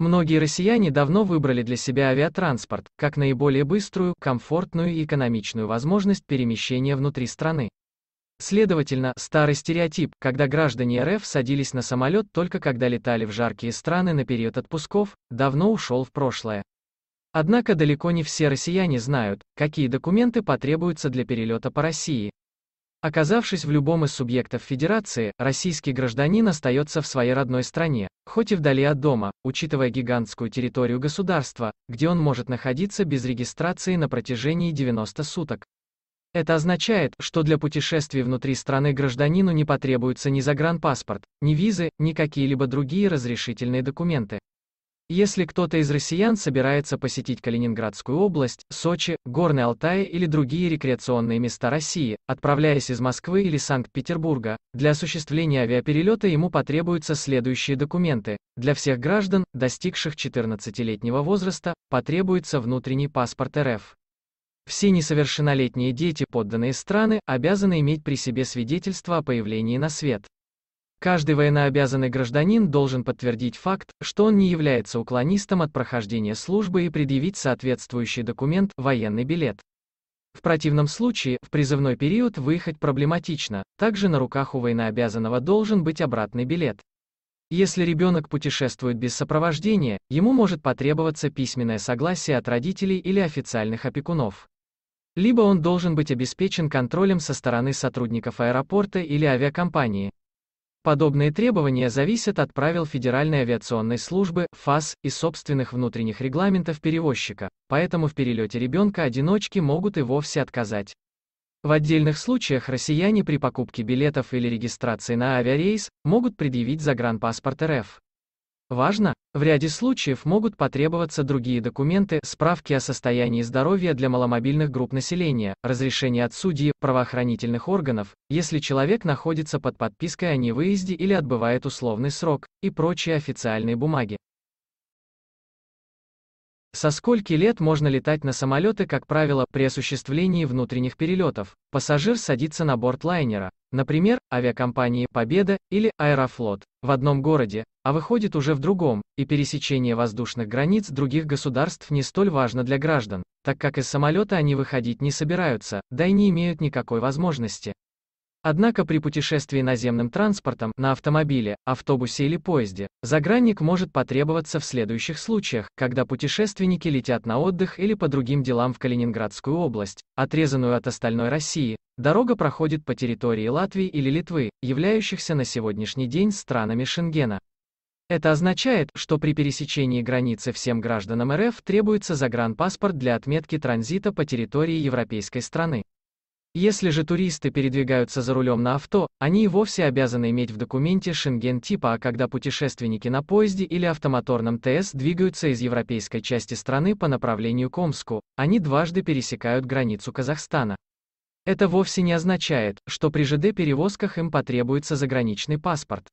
Многие россияне давно выбрали для себя авиатранспорт, как наиболее быструю, комфортную и экономичную возможность перемещения внутри страны. Следовательно, старый стереотип, когда граждане РФ садились на самолет только когда летали в жаркие страны на период отпусков, давно ушел в прошлое. Однако далеко не все россияне знают, какие документы потребуются для перелета по России, Оказавшись в любом из субъектов Федерации, российский гражданин остается в своей родной стране, хоть и вдали от дома, учитывая гигантскую территорию государства, где он может находиться без регистрации на протяжении 90 суток. Это означает, что для путешествий внутри страны гражданину не потребуется ни загранпаспорт, ни визы, ни какие-либо другие разрешительные документы. Если кто-то из россиян собирается посетить Калининградскую область, Сочи, Горный Алтай или другие рекреационные места России, отправляясь из Москвы или Санкт-Петербурга, для осуществления авиаперелета ему потребуются следующие документы. Для всех граждан, достигших 14-летнего возраста, потребуется внутренний паспорт РФ. Все несовершеннолетние дети, подданные страны, обязаны иметь при себе свидетельство о появлении на свет. Каждый военнообязанный гражданин должен подтвердить факт, что он не является уклонистом от прохождения службы и предъявить соответствующий документ, военный билет. В противном случае, в призывной период выехать проблематично, также на руках у военнообязанного должен быть обратный билет. Если ребенок путешествует без сопровождения, ему может потребоваться письменное согласие от родителей или официальных опекунов. Либо он должен быть обеспечен контролем со стороны сотрудников аэропорта или авиакомпании, Подобные требования зависят от правил Федеральной авиационной службы, ФАС, и собственных внутренних регламентов перевозчика, поэтому в перелете ребенка одиночки могут и вовсе отказать. В отдельных случаях россияне при покупке билетов или регистрации на авиарейс могут предъявить загранпаспорт РФ. Важно, в ряде случаев могут потребоваться другие документы, справки о состоянии здоровья для маломобильных групп населения, разрешение от судьи, правоохранительных органов, если человек находится под подпиской о невыезде или отбывает условный срок, и прочие официальные бумаги. Со скольки лет можно летать на самолеты, как правило, при осуществлении внутренних перелетов? Пассажир садится на борт лайнера, например, авиакомпании «Победа» или «Аэрофлот» в одном городе, а выходит уже в другом, и пересечение воздушных границ других государств не столь важно для граждан, так как из самолета они выходить не собираются, да и не имеют никакой возможности. Однако при путешествии наземным транспортом, на автомобиле, автобусе или поезде, загранник может потребоваться в следующих случаях, когда путешественники летят на отдых или по другим делам в Калининградскую область, отрезанную от остальной России, дорога проходит по территории Латвии или Литвы, являющихся на сегодняшний день странами Шенгена. Это означает, что при пересечении границы всем гражданам РФ требуется загранпаспорт для отметки транзита по территории европейской страны. Если же туристы передвигаются за рулем на авто, они и вовсе обязаны иметь в документе шенген типа А, когда путешественники на поезде или автомоторном ТС двигаются из европейской части страны по направлению к Омску, они дважды пересекают границу Казахстана. Это вовсе не означает, что при ЖД-перевозках им потребуется заграничный паспорт.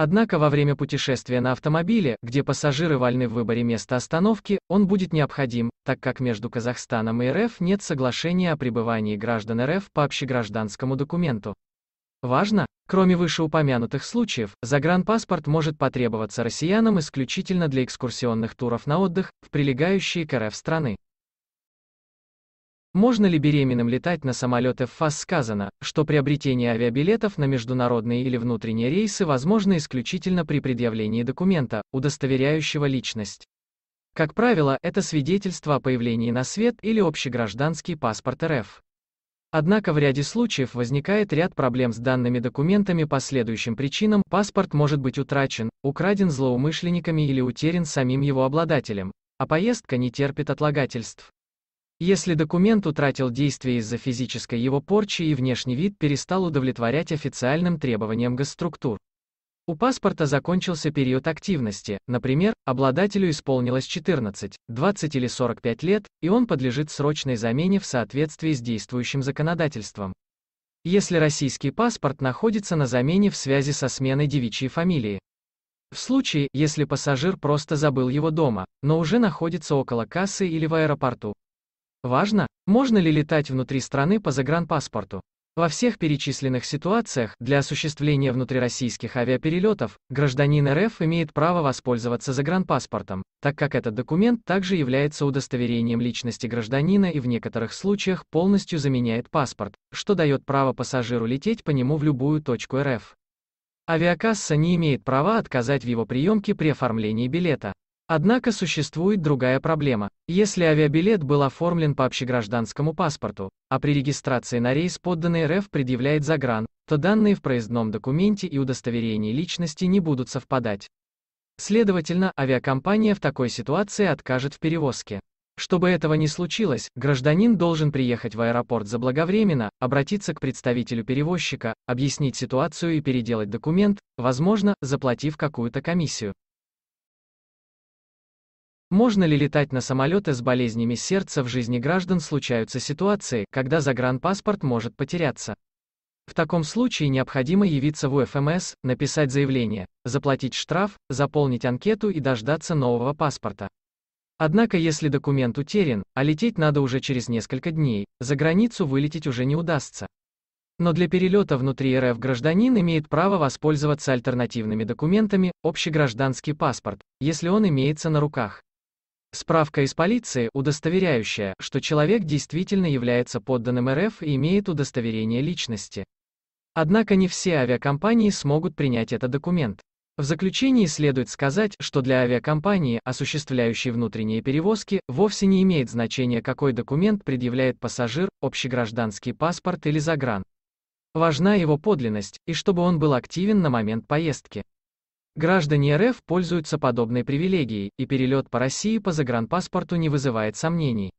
Однако во время путешествия на автомобиле, где пассажиры вольны в выборе места остановки, он будет необходим, так как между Казахстаном и РФ нет соглашения о пребывании граждан РФ по общегражданскому документу. Важно, кроме вышеупомянутых случаев, загранпаспорт может потребоваться россиянам исключительно для экскурсионных туров на отдых в прилегающие к РФ страны. Можно ли беременным летать на самолет ФАС сказано, что приобретение авиабилетов на международные или внутренние рейсы возможно исключительно при предъявлении документа, удостоверяющего личность. Как правило, это свидетельство о появлении на свет или общегражданский паспорт РФ. Однако в ряде случаев возникает ряд проблем с данными документами по следующим причинам. Паспорт может быть утрачен, украден злоумышленниками или утерян самим его обладателем, а поездка не терпит отлагательств. Если документ утратил действие из-за физической его порчи и внешний вид перестал удовлетворять официальным требованиям госструктур. У паспорта закончился период активности, например, обладателю исполнилось 14, 20 или 45 лет, и он подлежит срочной замене в соответствии с действующим законодательством. Если российский паспорт находится на замене в связи со сменой девичьей фамилии. В случае, если пассажир просто забыл его дома, но уже находится около кассы или в аэропорту, Важно, можно ли летать внутри страны по загранпаспорту. Во всех перечисленных ситуациях для осуществления внутрироссийских авиаперелетов гражданин РФ имеет право воспользоваться загранпаспортом, так как этот документ также является удостоверением личности гражданина и в некоторых случаях полностью заменяет паспорт, что дает право пассажиру лететь по нему в любую точку РФ. Авиакасса не имеет права отказать в его приемке при оформлении билета. Однако существует другая проблема. Если авиабилет был оформлен по общегражданскому паспорту, а при регистрации на рейс подданный РФ предъявляет загран, то данные в проездном документе и удостоверении личности не будут совпадать. Следовательно, авиакомпания в такой ситуации откажет в перевозке. Чтобы этого не случилось, гражданин должен приехать в аэропорт заблаговременно, обратиться к представителю перевозчика, объяснить ситуацию и переделать документ, возможно, заплатив какую-то комиссию. Можно ли летать на самолеты с болезнями сердца? В жизни граждан случаются ситуации, когда загранпаспорт может потеряться. В таком случае необходимо явиться в УФМС, написать заявление, заплатить штраф, заполнить анкету и дождаться нового паспорта. Однако если документ утерян, а лететь надо уже через несколько дней, за границу вылететь уже не удастся. Но для перелета внутри РФ гражданин имеет право воспользоваться альтернативными документами, общегражданский паспорт, если он имеется на руках. Справка из полиции, удостоверяющая, что человек действительно является подданным РФ и имеет удостоверение личности. Однако не все авиакомпании смогут принять этот документ. В заключении следует сказать, что для авиакомпании, осуществляющей внутренние перевозки, вовсе не имеет значения, какой документ предъявляет пассажир, общегражданский паспорт или загран. Важна его подлинность, и чтобы он был активен на момент поездки. Граждане РФ пользуются подобной привилегией, и перелет по России по загранпаспорту не вызывает сомнений.